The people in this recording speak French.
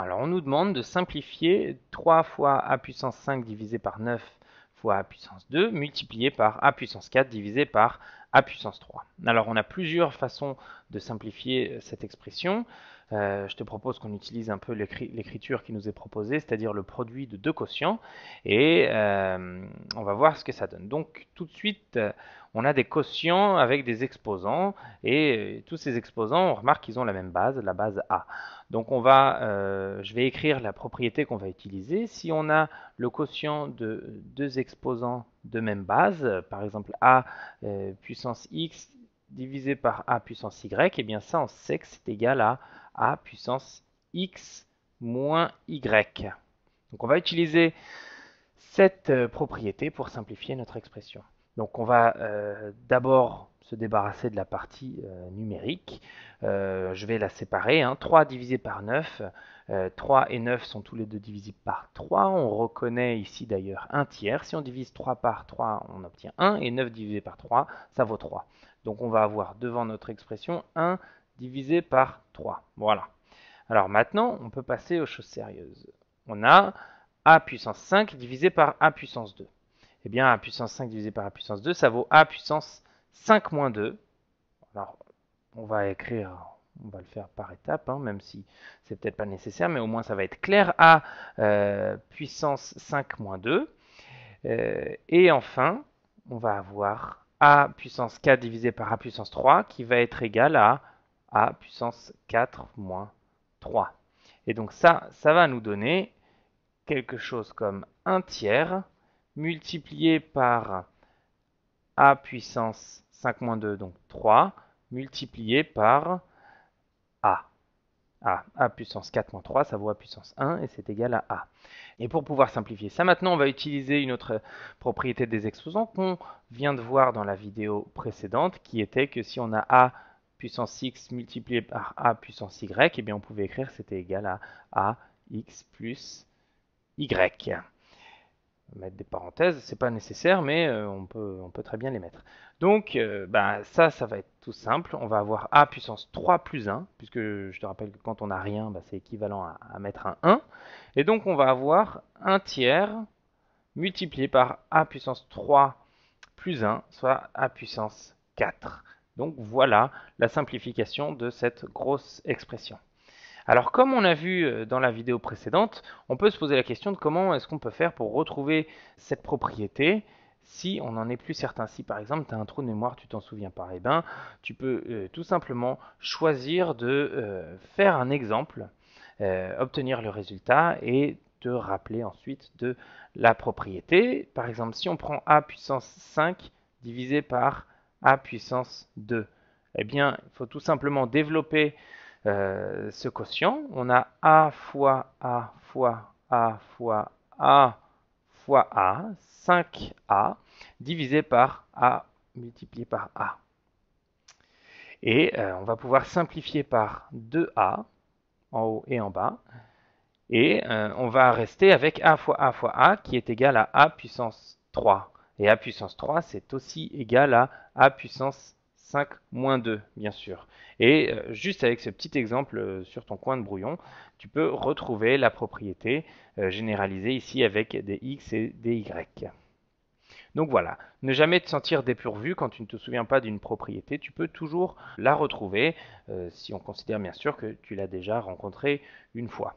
Alors, on nous demande de simplifier 3 fois a puissance 5 divisé par 9 fois a puissance 2 multiplié par a puissance 4 divisé par a puissance 3. Alors, on a plusieurs façons de simplifier cette expression. Euh, je te propose qu'on utilise un peu l'écriture qui nous est proposée, c'est-à-dire le produit de deux quotients, et euh, on va voir ce que ça donne. Donc tout de suite, on a des quotients avec des exposants, et euh, tous ces exposants, on remarque qu'ils ont la même base, la base A. Donc on va, je vais écrire la propriété qu'on va utiliser. Si on a le quotient de deux exposants de même base, par exemple a puissance x divisé par a puissance y, et eh bien ça, on sait que c'est égal à a puissance x moins y. Donc on va utiliser cette euh, propriété pour simplifier notre expression. Donc on va euh, d'abord se débarrasser de la partie euh, numérique. Euh, je vais la séparer. 3 hein. divisé par 9. 3 euh, et 9 sont tous les deux divisibles par 3. On reconnaît ici d'ailleurs un tiers. Si on divise 3 par 3, on obtient 1. Et 9 divisé par 3, ça vaut 3. Donc on va avoir devant notre expression 1 divisé par 3. Voilà. Alors maintenant, on peut passer aux choses sérieuses. On a a puissance 5 divisé par a puissance 2. Eh bien, a puissance 5 divisé par a puissance 2, ça vaut a puissance 5 moins 2. Alors, on va écrire, on va le faire par étapes, hein, même si c'est peut-être pas nécessaire, mais au moins ça va être clair. A euh, puissance 5 moins 2. Euh, et enfin, on va avoir A puissance 4 divisé par A puissance 3 qui va être égal à A puissance 4 moins 3. Et donc ça, ça va nous donner quelque chose comme 1 tiers multiplié par A puissance 5 moins 2, donc 3, multiplié par A. A, A puissance 4 moins 3, ça vaut A puissance 1 et c'est égal à A. Et pour pouvoir simplifier ça, maintenant on va utiliser une autre propriété des exposants qu'on vient de voir dans la vidéo précédente qui était que si on a A puissance x multiplié par A puissance y, et eh bien on pouvait écrire c'était égal à x plus Y mettre des parenthèses, c'est pas nécessaire, mais euh, on, peut, on peut très bien les mettre. Donc, euh, bah, ça, ça va être tout simple. On va avoir a puissance 3 plus 1, puisque je te rappelle que quand on n'a rien, bah, c'est équivalent à, à, mettre un 1. Et donc, on va avoir 1 tiers multiplié par a puissance 3 plus 1, soit a puissance 4. Donc, voilà la simplification de cette grosse expression. Alors comme on a vu euh, dans la vidéo précédente, on peut se poser la question de comment est-ce qu'on peut faire pour retrouver cette propriété si on n'en est plus certain. Si par exemple tu as un trou de mémoire, tu t'en souviens pas, et eh ben tu peux euh, tout simplement choisir de euh, faire un exemple, obtenir le résultat et te rappeler ensuite de la propriété. Par exemple, si on prend a puissance 5 divisé par a puissance 2, eh bien il faut tout simplement développer euh, ce quotient. On a A fois A fois A fois A fois A, 5A, divisé par A multiplié par A. Et euh, on va pouvoir simplifier par 2A, en haut et en bas. Et euh, on va rester avec A fois A fois A, qui est égal à A puissance 3. Et A puissance 3, c'est aussi égal à A puissance 5 moins 2, bien sûr. Et euh, juste avec ce petit exemple euh, sur ton coin de brouillon, tu peux retrouver la propriété euh, généralisée ici avec des x et des y. Donc voilà, ne jamais te sentir dépourvu quand tu ne te souviens pas d'une propriété, tu peux toujours la retrouver si on considère bien sûr que tu l'as déjà rencontrée une fois.